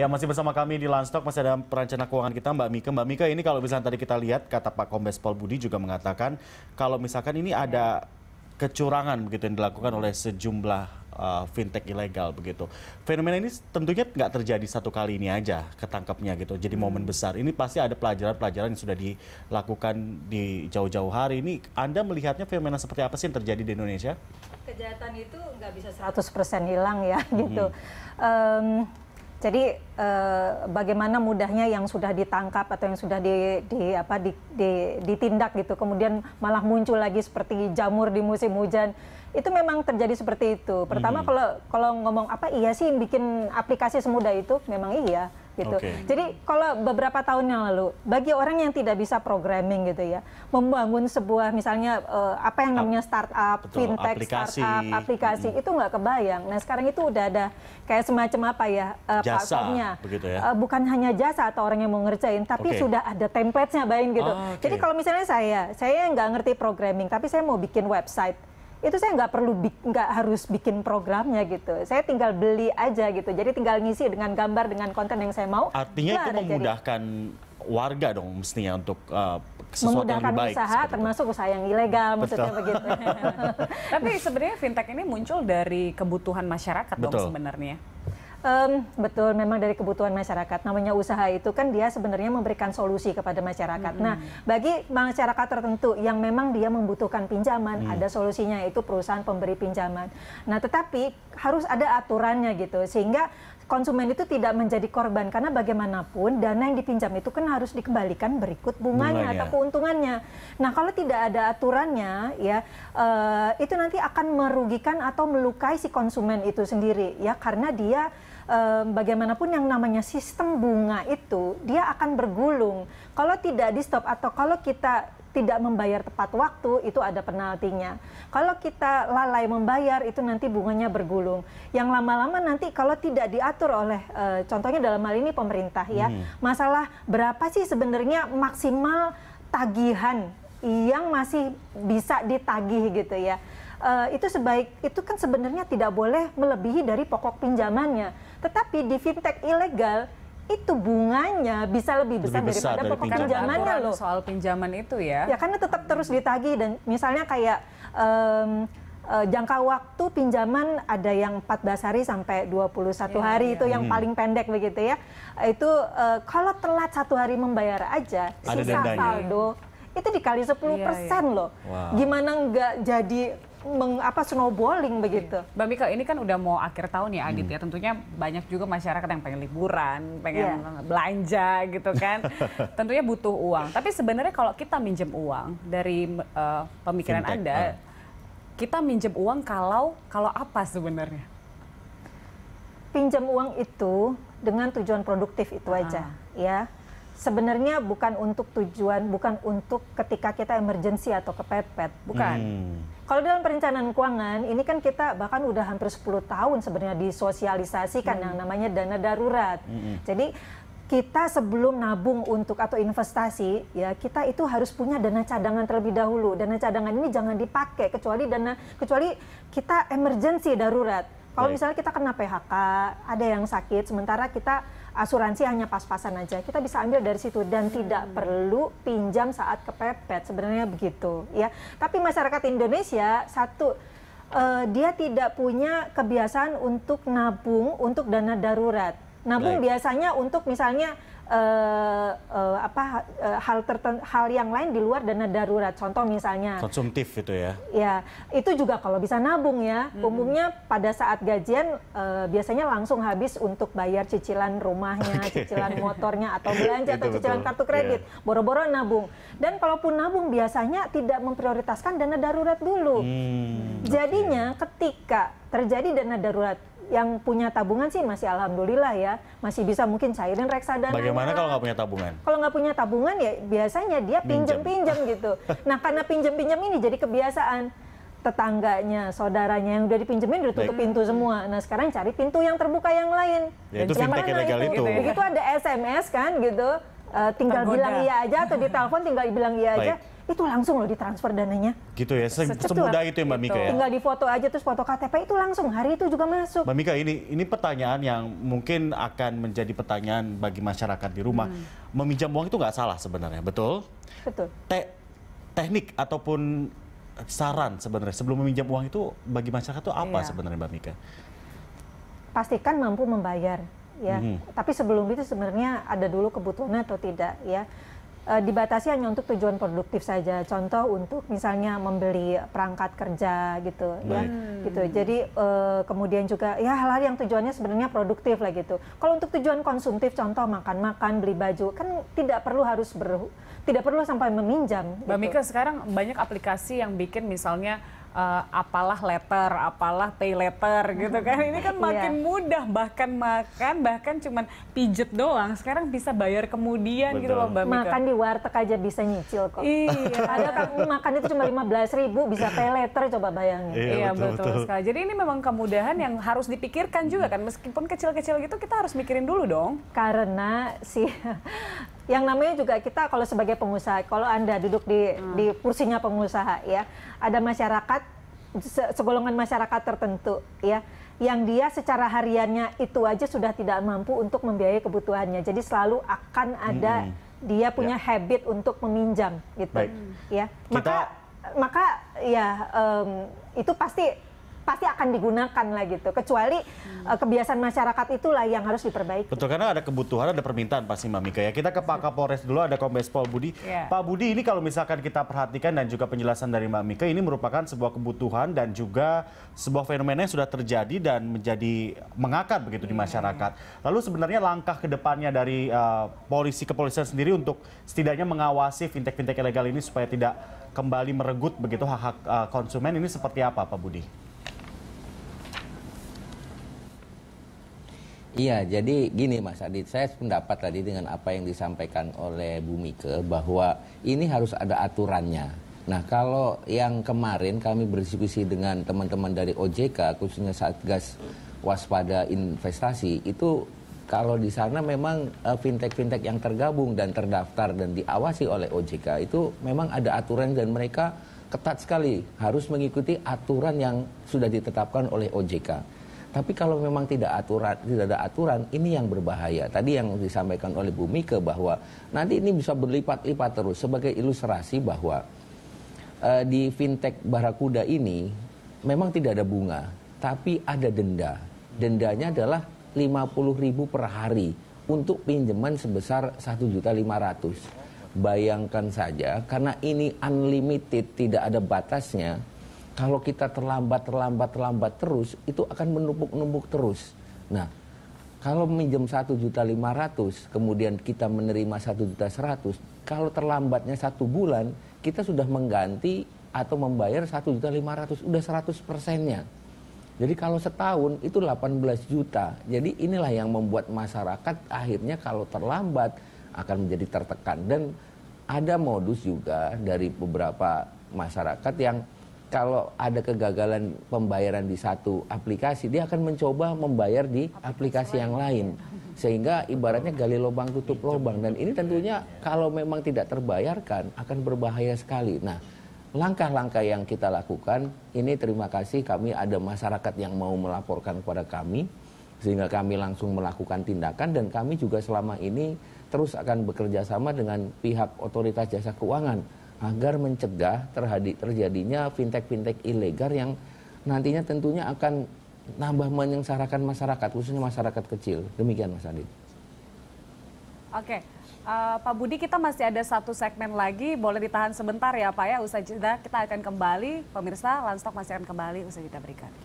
Ya masih bersama kami di Lantok masih ada perencana keuangan kita Mbak Mika. Mbak Mika ini kalau misalnya tadi kita lihat kata Pak Kombes Pol Budi juga mengatakan kalau misalkan ini ada kecurangan begitu yang dilakukan oleh sejumlah uh, fintech ilegal begitu. Fenomena ini tentunya nggak terjadi satu kali ini aja ketangkapnya gitu. Jadi hmm. momen besar ini pasti ada pelajaran-pelajaran yang sudah dilakukan di jauh-jauh hari ini. Anda melihatnya fenomena seperti apa sih yang terjadi di Indonesia? Kejahatan itu nggak bisa 100% hilang ya gitu. Hmm. Um, jadi eh, bagaimana mudahnya yang sudah ditangkap atau yang sudah di, di apa di, di, ditindak gitu, kemudian malah muncul lagi seperti jamur di musim hujan, itu memang terjadi seperti itu. Pertama hmm. kalau kalau ngomong apa iya sih bikin aplikasi semudah itu, memang iya gitu. Okay. Jadi kalau beberapa tahun yang lalu bagi orang yang tidak bisa programming gitu ya, membangun sebuah misalnya uh, apa yang namanya startup, Betul, fintech, aplikasi. startup, aplikasi hmm. itu nggak kebayang. Nah sekarang itu udah ada kayak semacam apa ya uh, jasa, platformnya, begitu ya? Uh, bukan hanya jasa atau orang yang mau ngerjain, tapi okay. sudah ada templatesnya, bayang gitu. Ah, okay. Jadi kalau misalnya saya, saya nggak ngerti programming, tapi saya mau bikin website itu saya nggak perlu nggak harus bikin programnya gitu saya tinggal beli aja gitu jadi tinggal ngisi dengan gambar dengan konten yang saya mau artinya itu memudahkan jadi, warga dong mestinya untuk uh, sesuatu memudahkan yang baik usaha termasuk usaha yang ilegal maksudnya begitu tapi sebenarnya fintech ini muncul dari kebutuhan masyarakat Betul. dong sebenarnya Um, betul, memang dari kebutuhan masyarakat. Namanya usaha itu kan dia sebenarnya memberikan solusi kepada masyarakat. Mm -hmm. Nah, bagi masyarakat tertentu yang memang dia membutuhkan pinjaman, mm. ada solusinya itu perusahaan pemberi pinjaman. Nah, tetapi harus ada aturannya gitu, sehingga konsumen itu tidak menjadi korban karena bagaimanapun dana yang dipinjam itu kan harus dikembalikan berikut bunganya, bunganya. atau keuntungannya. Nah kalau tidak ada aturannya ya uh, itu nanti akan merugikan atau melukai si konsumen itu sendiri ya karena dia eh, bagaimanapun yang namanya sistem bunga itu dia akan bergulung. Kalau tidak di stop atau kalau kita tidak membayar tepat waktu itu ada penaltinya. Kalau kita lalai membayar itu nanti bunganya bergulung. Yang lama-lama nanti kalau tidak diatur oleh e, contohnya dalam hal ini pemerintah ya, hmm. masalah berapa sih sebenarnya maksimal tagihan yang masih bisa ditagih gitu ya. E, itu sebaik itu kan sebenarnya tidak boleh melebihi dari pokok pinjamannya. Tetapi di fintech ilegal itu bunganya bisa lebih besar, lebih besar daripada dari pokok pinjamannya loh. Soal pinjaman itu ya. Ya karena tetap terus ditagih dan misalnya kayak um, uh, jangka waktu pinjaman ada yang 14 hari sampai 21 yeah, iya, hari yeah. itu yang hmm. paling pendek begitu ya. Itu uh, kalau telat satu hari membayar aja ada sisa dendanya. Ya? saldo itu dikali 10% yeah, yeah. loh. Wow. Gimana nggak jadi meng, apa snowballing iya. begitu. Mbak Mika, ini kan udah mau akhir tahun ya Adit hmm. ya. Tentunya banyak juga masyarakat yang pengen liburan, pengen yeah. belanja gitu kan. Tentunya butuh uang. Tapi sebenarnya kalau kita minjem uang dari uh, pemikiran Fintech, Anda, uh. kita minjem uang kalau kalau apa sebenarnya? Pinjam uang itu dengan tujuan produktif itu ah. aja, ya sebenarnya bukan untuk tujuan, bukan untuk ketika kita emergensi atau kepepet, bukan. Hmm. Kalau dalam perencanaan keuangan, ini kan kita bahkan udah hampir 10 tahun sebenarnya disosialisasikan hmm. yang namanya dana darurat. Hmm. Jadi kita sebelum nabung untuk atau investasi ya kita itu harus punya dana cadangan terlebih dahulu. Dana cadangan ini jangan dipakai kecuali dana kecuali kita emergency darurat. Kalau misalnya kita kena PHK, ada yang sakit, sementara kita asuransi hanya pas-pasan aja. Kita bisa ambil dari situ dan hmm. tidak perlu pinjam saat kepepet. Sebenarnya begitu, ya. Tapi masyarakat Indonesia satu uh, dia tidak punya kebiasaan untuk nabung untuk dana darurat Nabung Baik. biasanya untuk misalnya uh, uh, apa uh, hal tertentu hal yang lain di luar dana darurat contoh misalnya konsumtif itu ya ya itu juga kalau bisa nabung ya hmm. umumnya pada saat gajian uh, biasanya langsung habis untuk bayar cicilan rumahnya okay. cicilan motornya atau belanja atau cicilan betul. kartu kredit yeah. boro-boro nabung dan kalaupun nabung biasanya tidak memprioritaskan dana darurat dulu hmm. jadinya okay. ketika terjadi dana darurat yang punya tabungan sih masih alhamdulillah ya masih bisa mungkin cairin reksadana. Bagaimana kalau nggak punya tabungan? Kalau nggak punya tabungan ya biasanya dia pinjam-pinjam gitu. Nah karena pinjam-pinjam ini jadi kebiasaan tetangganya, saudaranya yang udah dipinjemin udah tutup pintu semua. Nah sekarang cari pintu yang terbuka yang lain. Ya, itu yang fintech ilegal itu. itu. Begitu ada SMS kan gitu, uh, tinggal bilang iya aja atau di telepon tinggal bilang iya Baik. aja itu langsung loh ditransfer dananya. Gitu ya, se semudah itu ya Mbak gitu. Mika gitu. ya. Tinggal di foto aja terus foto KTP itu langsung hari itu juga masuk. Mbak Mika ini ini pertanyaan yang mungkin akan menjadi pertanyaan bagi masyarakat di rumah. Hmm. Meminjam uang itu nggak salah sebenarnya, betul? Betul. Te teknik ataupun saran sebenarnya sebelum meminjam uang itu bagi masyarakat itu apa iya. sebenarnya Mbak Mika? Pastikan mampu membayar ya. -hmm. Tapi sebelum itu sebenarnya ada dulu kebutuhannya atau tidak ya uh, dibatasi hanya untuk tujuan produktif saja. Contoh untuk misalnya membeli perangkat kerja gitu ya. Baik. ya. Gitu. Jadi uh, kemudian juga ya hal-hal yang tujuannya sebenarnya produktif lah gitu. Kalau untuk tujuan konsumtif contoh makan-makan, beli baju kan tidak perlu harus ber tidak perlu sampai meminjam. Mbak gitu. Mika sekarang banyak aplikasi yang bikin misalnya uh, apalah letter, apalah pay letter gitu kan. Ini kan iya. makin yeah. mudah bahkan makan bahkan cuman pijet doang sekarang bisa bayar kemudian Betul. gitu loh Mbak Mika. Makan di warteg aja bisa nyicil kok. Iya. padahal makan itu cuma 15 ribu bisa pay letter coba bayangin. Iya, iya betul, betul, betul sekali. Jadi ini memang kemudahan yang harus dipikirkan juga kan meskipun kecil-kecil gitu kita harus mikirin dulu dong. Karena si yang namanya juga kita kalau sebagai pengusaha, kalau Anda duduk di hmm. di kursinya pengusaha ya, ada masyarakat se segolongan masyarakat tertentu ya yang dia secara hariannya itu aja sudah tidak mampu untuk membiayai kebutuhannya. Jadi selalu akan ada hmm. dia punya ya. habit untuk meminjam gitu. Baik. Ya. Maka kita... maka ya um, itu pasti pasti akan digunakan lah gitu. Kecuali hmm. kebiasaan masyarakat itulah yang harus diperbaiki. Betul karena ada kebutuhan, ada permintaan pasti Mbak Mika ya. Kita ke Pak iya. Kapolres dulu ada Kombes Pol Budi. Yeah. Pak Budi ini kalau misalkan kita perhatikan dan juga penjelasan dari Mbak Mika ini merupakan sebuah kebutuhan dan juga sebuah fenomena yang sudah terjadi dan menjadi mengakar begitu yeah. di iya. masyarakat. Lalu sebenarnya langkah kedepannya dari uh, polisi kepolisian sendiri untuk setidaknya mengawasi fintech-fintech ilegal ini supaya tidak kembali meregut begitu hak-hak eh, konsumen ini seperti apa Pak Budi? Iya, jadi gini Mas Adit, saya pendapat tadi dengan apa yang disampaikan oleh Bu Mika bahwa ini harus ada aturannya. Nah, kalau yang kemarin kami berdiskusi dengan teman-teman dari OJK, khususnya Satgas Waspada Investasi, itu kalau di sana memang eh, fintech-fintech yang tergabung dan terdaftar dan diawasi oleh OJK itu memang ada aturan dan mereka ketat sekali harus mengikuti aturan yang sudah ditetapkan oleh OJK. Tapi kalau memang tidak aturan, tidak ada aturan, ini yang berbahaya. Tadi yang disampaikan oleh Bu Mika bahwa nanti ini bisa berlipat-lipat terus sebagai ilustrasi bahwa uh, di fintech Barakuda ini memang tidak ada bunga, tapi ada denda. Dendanya adalah 50.000 per hari untuk pinjaman sebesar 1.500. Bayangkan saja karena ini unlimited, tidak ada batasnya kalau kita terlambat, terlambat, terlambat terus, itu akan menumpuk-numpuk terus. Nah, kalau minjem 1.500, kemudian kita menerima 1.100, kalau terlambatnya satu bulan, kita sudah mengganti atau membayar 1.500, juta lima udah seratus persennya. Jadi kalau setahun itu 18 juta. Jadi inilah yang membuat masyarakat akhirnya kalau terlambat akan menjadi tertekan. Dan ada modus juga dari beberapa masyarakat yang kalau ada kegagalan pembayaran di satu aplikasi, dia akan mencoba membayar di aplikasi, aplikasi yang lain. Sehingga ibaratnya gali lubang tutup gitu. lubang dan ini tentunya kalau memang tidak terbayarkan akan berbahaya sekali. Nah, langkah-langkah yang kita lakukan ini terima kasih kami ada masyarakat yang mau melaporkan kepada kami sehingga kami langsung melakukan tindakan dan kami juga selama ini terus akan bekerja sama dengan pihak otoritas jasa keuangan agar mencegah terhadi, terjadinya fintech-fintech ilegal yang nantinya tentunya akan nambah menyengsarakan masyarakat khususnya masyarakat kecil. Demikian Mas Adit. Oke. Uh, Pak Budi, kita masih ada satu segmen lagi, boleh ditahan sebentar ya Pak ya, usai jeda kita akan kembali, pemirsa Lanstok masih akan kembali usai jeda berikan.